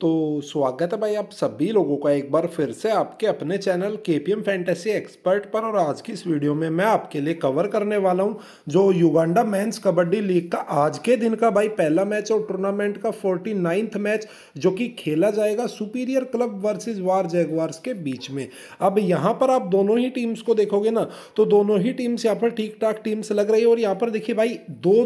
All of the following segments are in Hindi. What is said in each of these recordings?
तो स्वागत है भाई आप सभी लोगों का एक बार फिर से आपके अपने चैनल के पी एम फैंटेसी एक्सपर्ट पर और आज की इस वीडियो में मैं आपके लिए कवर करने वाला हूं जो युगांडा मेंस कबड्डी लीग का आज के दिन का भाई पहला मैच और टूर्नामेंट का फोर्टी नाइन्थ मैच जो कि खेला जाएगा सुपीरियर क्लब वर्सेज वार जैगवार्स के बीच में अब यहाँ पर आप दोनों ही टीम्स को देखोगे ना तो दोनों ही टीम्स यहाँ पर ठीक ठाक टीम्स लग रही है और यहाँ पर देखिए भाई दो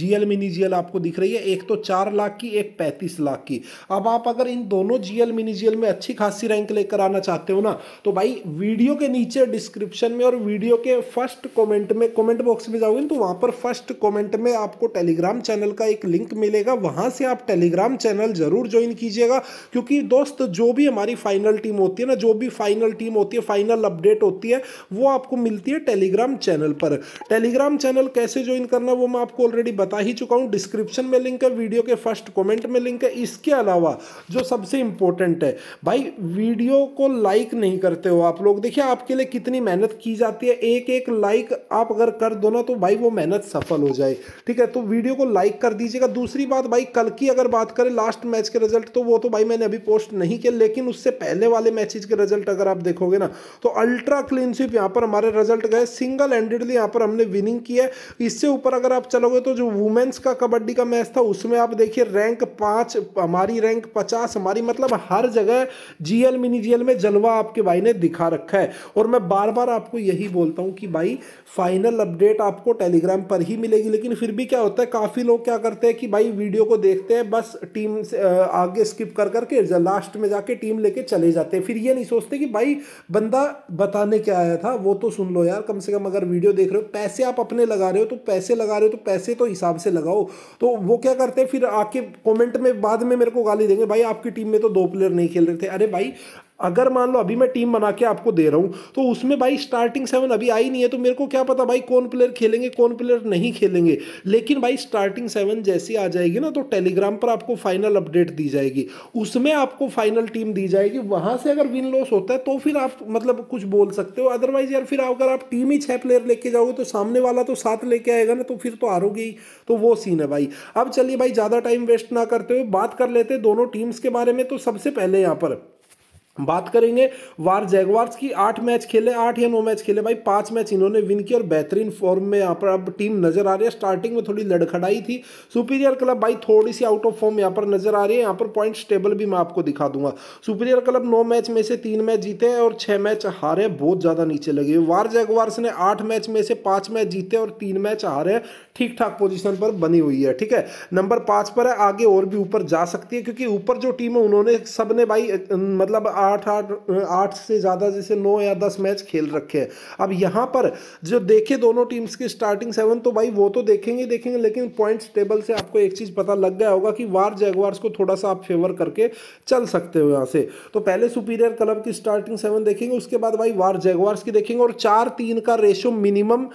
जी मिनी जी आपको दिख रही है एक तो चार लाख की एक पैंतीस लाख की अब आप अगर इन दोनों जीएल मिनी जीएल में अच्छी खासी रैंक लेकर आना चाहते हो ना तो भाई वीडियो के नीचे डिस्क्रिप्शन में और वीडियो के फर्स्ट कमेंट में कमेंट बॉक्स में जाओगे तो वहां पर फर्स्ट कमेंट में आपको टेलीग्राम चैनल का एक लिंक मिलेगा वहां से आप टेलीग्राम चैनल जरूर ज्वाइन कीजिएगा क्योंकि दोस्त जो भी हमारी फाइनल टीम होती है ना जो भी फाइनल टीम होती है फाइनल अपडेट होती है वो आपको मिलती है टेलीग्राम चैनल पर टेलीग्राम चैनल कैसे ज्वाइन करना वो मैं आपको ऑलरेडी बता ही चुका हूँ डिस्क्रिप्शन में लिंक है वीडियो के फर्स्ट कॉमेंट में लिंक है इसके अलावा जो सबसे इंपॉर्टेंट है भाई वीडियो को लाइक नहीं करते हो आप लोग देखिए आपके लिए कितनी मेहनत की जाती है एक एक लाइक आप अगर कर दो ना तो भाई वो मेहनत सफल हो जाए ठीक है तो वीडियो को लाइक कर दीजिएगा दूसरी बात भाई कल की अगर बात करें लास्ट मैच के रिजल्ट तो वो तो भाई मैंने अभी पोस्ट नहीं किया लेकिन उससे पहले वाले मैचेज के रिजल्ट अगर आप देखोगे ना तो अल्ट्रा क्लीन स्वीप यहाँ पर हमारे रिजल्ट गए सिंगल हैंडेडली यहाँ पर हमने विनिंग की है इससे ऊपर अगर आप चलोगे तो जो वुमेन्स का कबड्डी का मैच था उसमें आप देखिए रैंक पाँच हमारी रैंक पचास पचास हमारी मतलब हर जगह जीएल मिनी जीएल में जलवा आपके भाई ने दिखा रखा है और मैं बार बार आपको यही बोलता हूँ कि भाई फाइनल अपडेट आपको टेलीग्राम पर ही मिलेगी लेकिन फिर भी क्या होता है काफ़ी लोग क्या करते हैं कि भाई वीडियो को देखते हैं बस टीम आगे स्किप कर करके लास्ट में जाके टीम लेके चले जाते हैं फिर ये नहीं सोचते कि भाई बंदा बताने क्या आया था वो तो सुन लो यार कम से कम अगर वीडियो देख रहे हो पैसे आप अपने लगा रहे हो तो पैसे लगा रहे हो तो पैसे तो हिसाब से लगाओ तो वो क्या करते हैं फिर आके कमेंट में बाद में मेरे को गाली देंगे भाई आपकी टीम में तो दो प्लेयर नहीं खेल रहे थे अरे भाई अगर मान लो अभी मैं टीम बना के आपको दे रहा हूँ तो उसमें भाई स्टार्टिंग सेवन अभी आई नहीं है तो मेरे को क्या पता भाई कौन प्लेयर खेलेंगे कौन प्लेयर नहीं खेलेंगे लेकिन भाई स्टार्टिंग सेवन जैसी आ जाएगी ना तो टेलीग्राम पर आपको फाइनल अपडेट दी जाएगी उसमें आपको फाइनल टीम दी जाएगी वहाँ से अगर विन लॉस होता है तो फिर आप मतलब कुछ बोल सकते हो अदरवाइज यार फिर अगर आप टीम ही छः प्लेयर लेके जाओगे तो सामने वाला तो साथ लेके आएगा ना तो फिर तो आरोगे ही तो वो सीन है भाई अब चलिए भाई ज़्यादा टाइम वेस्ट ना करते हुए बात कर लेते दोनों टीम्स के बारे में तो सबसे पहले यहाँ पर बात करेंगे वार जैगवार्स की आठ मैच खेले आठ या नौ मैच खेले भाई पांच मैच इन्होंने विन किया और बेहतरीन फॉर्म में यहाँ पर अब टीम नजर आ रही है स्टार्टिंग में थोड़ी लड़खड़ाई थी सुपीरियर क्लब भाई थोड़ी सी आउट ऑफ फॉर्म यहाँ पर नजर आ रही है यहाँ पर पॉइंट्स टेबल भी मैं आपको दिखा दूंगा सुपीरियर क्लब नौ मैच में से तीन मैच जीते और छः मैच हारे बहुत ज़्यादा नीचे लगे वार जैगवार्स ने आठ मैच में से पाँच मैच जीते और तीन मैच हारे ठीक ठाक पोजिशन पर बनी हुई है ठीक है नंबर पाँच पर है आगे और भी ऊपर जा सकती है क्योंकि ऊपर जो टीम है उन्होंने सबने भाई मतलब आठ आठ आठ से ज़्यादा जैसे नौ या दस मैच खेल रखे हैं अब यहाँ पर जो देखे दोनों टीम्स की स्टार्टिंग सेवन तो भाई वो तो देखेंगे देखेंगे लेकिन पॉइंट्स टेबल से आपको एक चीज़ पता लग गया होगा कि वार जैगवार्स को थोड़ा सा आप फेवर करके चल सकते हो यहाँ से तो पहले सुपीरियर क्लब की स्टार्टिंग सेवन देखेंगे उसके बाद भाई वार जैगवार्स की देखेंगे और चार तीन का रेशो मिनिमम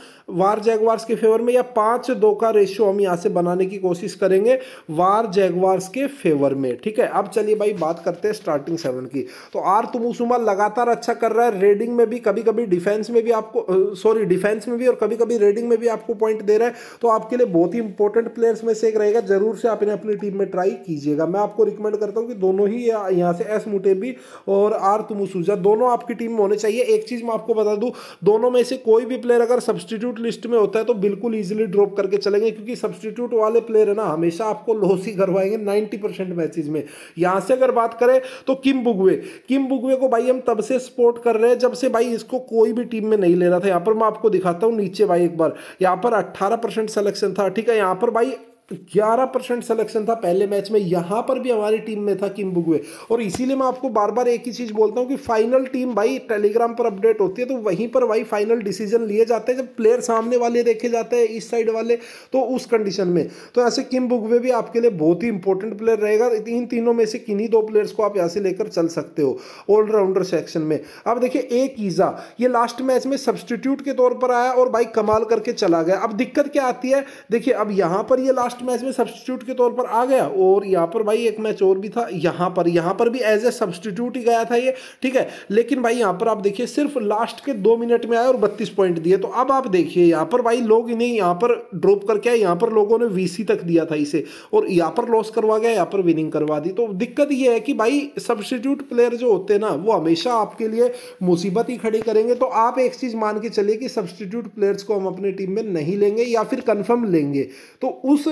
वार जैगवार्स के फेवर में या पाँच दो का रेशो हम यहाँ से बनाने की कोशिश करेंगे वार जैगवार्स के फेवर में ठीक है अब चलिए भाई बात करते हैं स्टार्टिंग सेवन की तो आर तुमुसुमा लगातार अच्छा कर रहा है रेडिंग में भी कभी कभी डिफेंस में भी आपको सॉरी डिफेंस में भी और कभी कभी रेडिंग में भी आपको पॉइंट दे रहा है तो आपके लिए बहुत ही इंपॉर्टेंट प्लेयर्स में से एक रहेगा जरूर से आप इन्हें अपनी टीम में ट्राई कीजिएगा मैं आपको रिकमेंड करता हूँ कि दोनों ही यहाँ से एस मुटेबी और आर तुमुसुजा दोनों आपकी टीम में होने चाहिए एक चीज़ मैं आपको बता दूँ दोनों में से कोई भी प्लेयर अगर सब्सटीट्यूट लिस्ट में होता है तो बिल्कुल ईजिली ड्रॉप करके चलेंगे क्योंकि सब्सटीट्यूट वाले प्लेयर है ना हमेशा आपको लॉस ही करवाएंगे नाइन्टी परसेंट मैचेज में यहाँ से अगर बात करें तो किम बुगवे किम बुगवे को भाई हम तब से सपोर्ट कर रहे हैं जब से भाई इसको कोई भी टीम में नहीं लेना था यहाँ पर मैं आपको दिखाता हूँ नीचे भाई एक बार यहाँ पर 18 परसेंट सेलेक्शन था ठीक है यहाँ पर भाई तो ग्यारह परसेंट सिलेक्शन था पहले मैच में यहां पर भी हमारी टीम में था किम बुगवे और इसीलिए मैं आपको बार बार एक ही चीज़ बोलता हूं कि फाइनल टीम भाई टेलीग्राम पर अपडेट होती है तो वहीं पर भाई फाइनल डिसीजन लिए जाते हैं जब प्लेयर सामने वाले देखे जाते हैं इस साइड वाले तो उस कंडीशन में तो ऐसे किम बुगवे भी आपके लिए बहुत ही इंपॉर्टेंट प्लेयर रहेगा इन तीनों में से किन्हीं दो प्लेयर्स को आप यहाँ से लेकर चल सकते हो ऑलराउंडर सेक्शन में अब देखिए एक ईजा ये लास्ट मैच में सब्सटीट्यूट के तौर पर आया और भाई कमाल करके चला गया अब दिक्कत क्या आती है देखिए अब यहां पर यह लास्ट लास्ट मैच में सब्सटीट्यूट के तौर पर आ गया और यहाँ पर भाई एक मैच और भी था यहाँ पर यहाँ पर भी एज ए सब्सटीट्यूट ही गया था ये ठीक है लेकिन भाई यहाँ पर आप देखिए सिर्फ लास्ट के दो मिनट में आए और बत्तीस पॉइंट दिए तो अब आप देखिए यहाँ पर भाई लोग इन्हें यहाँ पर ड्रॉप करके आए यहाँ पर लोगों ने वी तक दिया था इसे और यहाँ पर लॉस करवा गया यहाँ पर विनिंग करवा दी तो दिक्कत ये है कि भाई सब्सटीट्यूट प्लेयर जो होते हैं ना वो हमेशा आपके लिए मुसीबत ही खड़ी करेंगे तो आप एक चीज़ मान के चलिए कि सब्सटीट्यूट प्लेयर्स को हम अपनी टीम में नहीं लेंगे या फिर कन्फर्म लेंगे तो उस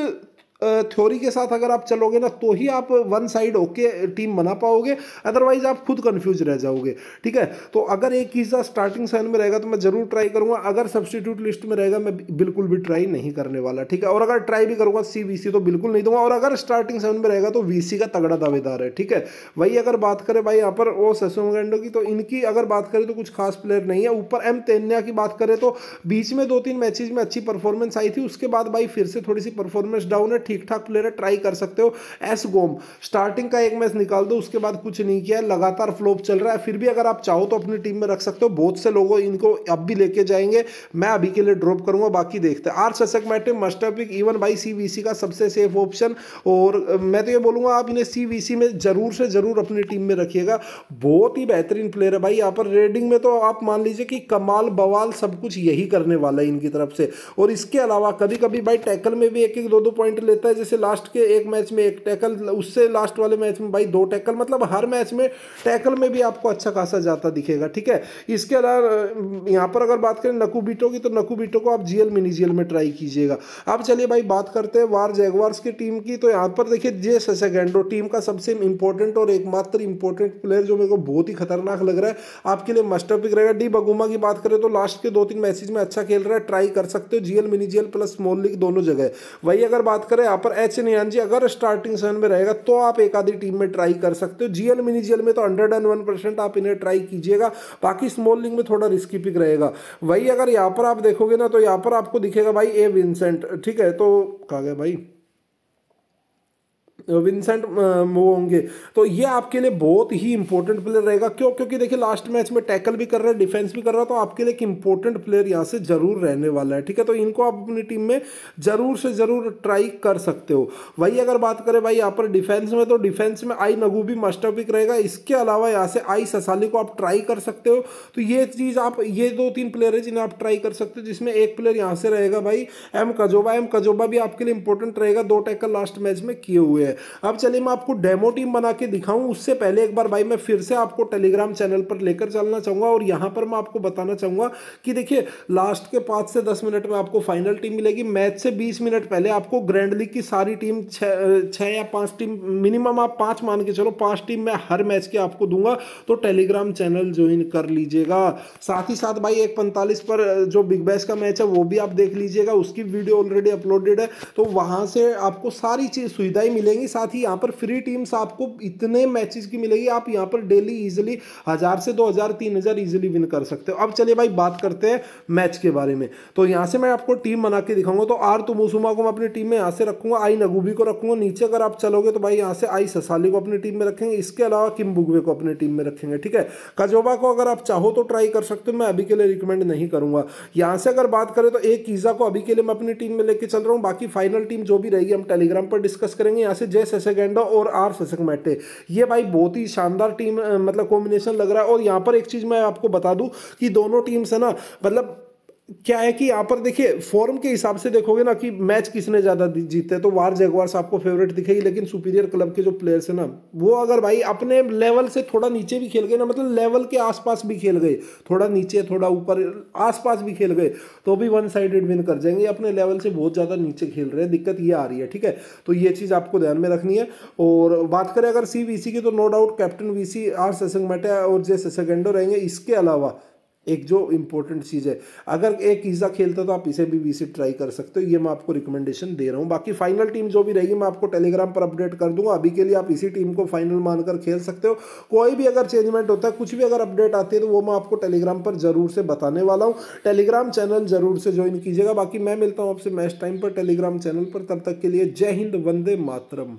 थ्योरी के साथ अगर आप चलोगे ना तो ही आप वन साइड ओके टीम बना पाओगे अदरवाइज आप खुद कन्फ्यूज रह जाओगे ठीक है तो अगर एक हिस्सा स्टार्टिंग सेवन में रहेगा तो मैं जरूर ट्राई करूंगा अगर सब्सटीट्यूट लिस्ट में रहेगा मैं बिल्कुल भी ट्राई नहीं करने वाला ठीक है और अगर ट्राई भी करूंगा सी वी सी तो बिल्कुल नहीं दूंगा और अगर स्टार्टिंग सेवन में रहेगा तो वी सी का तगड़ा दावेदार है ठीक है वही अगर बात करें भाई यहाँ पर ओ ससुमगेंडो की तो इनकी अगर बात करें तो कुछ खास प्लेयर नहीं है ऊपर एम तेन्या की बात करें तो बीच में दो तीन मैचेज में अच्छी परफॉर्मेंस आई थी उसके बाद भाई फिर से थोड़ी सी परफॉर्मेंस डाउन है ठीक ठाक प्लेयर है ट्राई कर सकते हो एस गोम स्टार्टिंग का एक मैच निकाल दो उसके बाद कुछ नहीं किया लगातार फ्लोप चल रहा है फिर भी अगर आप चाहो तो अपनी टीम में रख सकते हो बहुत से लोगों इनको अब भी लेके जाएंगे मैं अभी के लिए ड्रॉप करूंगा बाकी देखते हैं आर ससक मैटिव मास्टर इवन बाई सी का सबसे सेफ ऑप्शन और मैं तो ये बोलूंगा आप इन्हें सी में ज़रूर से ज़रूर अपनी टीम में रखिएगा बहुत ही बेहतरीन प्लेयर है भाई यहाँ पर रेडिंग में तो आप मान लीजिए कि कमाल बवाल सब कुछ यही करने वाला है इनकी तरफ से और इसके अलावा कभी कभी भाई टैकल में भी एक एक दो दो पॉइंट लेते देता है जैसे लास्ट के एक मैच में एक टैकल उससे लास्ट वाले मैच में भाई दो टैकल मतलब हर मैच में टैकल में भी आपको अच्छा खासा जाता दिखेगा ठीक है इसके अलावा यहाँ पर अगर बात करें नकूबीटो की तो नकूबीटो को आप जीएल मिनी जीएल में ट्राई कीजिएगा अब चलिए भाई बात करते हैं वार जैगवार्स की टीम की तो यहाँ पर देखिए जे ससेगेंडो टीम का सबसे इंपॉर्टेंट और एकमात्र इंपॉर्टेंट प्लेयर जो मेरे को बहुत ही खतरनाक लग रहा है आपके लिए मस्टर पिक रहेगा डी बगुमा की बात करें तो लास्ट के दो तीन मैसेज में अच्छा खेल रहा है ट्राई कर सकते हो GL mini GL plus small league दोनों जगह वही अगर बात करें यहाँ पर एच एन जी अगर स्टार्टिंग सेवन में रहेगा तो आप एक आधी टीम में ट्राई कर सकते हो जीएल मिनी जीएल में तो हंड्रेड एंड वन परसेंट आप इन्हें ट्राई कीजिएगा बाकी स्मॉल लिंग में थोड़ा रिस्की पिक रहेगा वही अगर यहाँ पर आप देखोगे ना तो यहाँ पर आपको दिखेगा भाई ए विंसेंट ठीक है तो कहा गया भाई विंसेंट वो होंगे तो ये आपके लिए बहुत ही इंपॉर्टेंट प्लेयर रहेगा क्यों क्योंकि देखिए लास्ट मैच में टैकल भी कर रहा है डिफेंस भी कर रहा है तो आपके लिए एक इंपॉर्टेंट प्लेयर यहाँ से जरूर रहने वाला है ठीक है तो इनको आप अपनी टीम में जरूर से जरूर ट्राई कर सकते हो वही अगर बात करें भाई यहाँ पर डिफेंस में तो डिफेंस में आई भी मस्टर पिक रहेगा इसके अलावा यहाँ से आई ससाली को आप ट्राई कर सकते हो तो ये चीज़ आप ये दो तीन प्लेयर है जिन्हें आप ट्राई कर सकते हो जिसमें एक प्लेयर यहाँ से रहेगा भाई एम कजोबा एम कजोबा भी आपके लिए इंपॉर्टेंट रहेगा दो टैकल लास्ट मैच में किए हुए हैं अब चलिए मैं आपको डेमो टीम बना के दिखाऊं उससे पहले एक बार भाई मैं फिर से आपको टेलीग्राम चैनल पर लेकर चलना चाहूंगा और यहां पर मैं आपको बताना चाहूंगा कि देखिए लास्ट के पांच से दस मिनट में आपको फाइनल टीम मिलेगी मैच से बीस मिनट पहले आपको ग्रैंड लीग की सारी टीम छह या पांच टीम मिनिमम आप पांच मान के चलो पांच टीम मैं हर मैच की आपको दूंगा तो टेलीग्राम चैनल ज्वाइन कर लीजिएगा साथ ही साथ भाई एक पैंतालीस पर जो बिग बैस का मैच है वो भी आप देख लीजिएगा उसकी वीडियो ऑलरेडी अपलोडेड है तो वहां से आपको सारी चीज़ सुविधाएं मिलेंगी मिलेंगी साथ ही यहाँ पर फ्री टीम्स आपको इतने मैचेस की मिलेगी आप यहाँ पर डेली इजिली हज़ार से दो हज़ार तीन हज़ार ईजिली विन कर सकते हो अब चलिए भाई बात करते हैं मैच के बारे में तो यहाँ से मैं आपको टीम बना के दिखाऊंगा तो आर तुमुसुमा तो को मैं अपनी टीम में यहाँ से रखूंगा आई नगूबी को रखूंगा नीचे अगर आप चलोगे तो भाई यहाँ से आई ससाली को अपनी टीम में रखेंगे इसके अलावा किम्बुगवे को अपनी टीम में रखेंगे ठीक है कजोबा को अगर आप चाहो तो ट्राई कर सकते हो मैं अभी के लिए रिकमेंड नहीं करूंगा यहाँ से अगर बात करें तो एक ईजा को अभी के लिए मैं अपनी टीम में लेके चल रहा हूँ बाकी फाइनल टीम जो भी रहेगी हम टेलीग्राम पर डिस्कस करेंगे यहाँ से जे सेसेगेंडो और आर सशक ये भाई बहुत ही शानदार टीम मतलब कॉम्बिनेशन लग रहा है और यहाँ पर एक चीज़ मैं आपको बता दूँ कि दोनों टीम्स है ना मतलब क्या है कि यहाँ पर देखिए फॉर्म के हिसाब से देखोगे ना कि मैच किसने ज़्यादा जीते तो वार जैगवार्स आपको फेवरेट दिखेगी लेकिन सुपीरियर क्लब के जो प्लेयर्स हैं ना वो अगर भाई अपने लेवल से थोड़ा नीचे भी खेल गए ना मतलब लेवल के आसपास भी खेल गए थोड़ा नीचे थोड़ा ऊपर आसपास भी खेल गए तो भी वन साइडेड विन कर जाएंगे अपने लेवल से बहुत ज़्यादा नीचे खेल रहे हैं दिक्कत ये आ रही है ठीक है तो ये चीज़ आपको ध्यान में रखनी है और बात करें अगर सी की तो no doubt captain V C R ससंग और जे ससेगेंडो रहेंगे इसके अलावा एक जो इम्पोर्टेंट चीज़ है अगर एक ईजा खेलता तो आप इसे भी वी ट्राई कर सकते हो ये मैं आपको रिकमेंडेशन दे रहा हूँ बाकी फाइनल टीम जो भी रहेगी मैं आपको टेलीग्राम पर अपडेट कर दूंगा अभी के लिए आप इसी टीम को फाइनल मानकर खेल सकते हो कोई भी अगर चेंजमेंट होता है कुछ भी अगर अपडेट आती है तो वो मैं आपको टेलीग्राम पर जरूर से बताने वाला हूँ टेलीग्राम चैनल जरूर से ज्वाइन कीजिएगा बाकी मैं मिलता हूँ आपसे मैच टाइम पर टेलीग्राम चैनल पर तब तक के लिए जय हिंद वंदे मातरम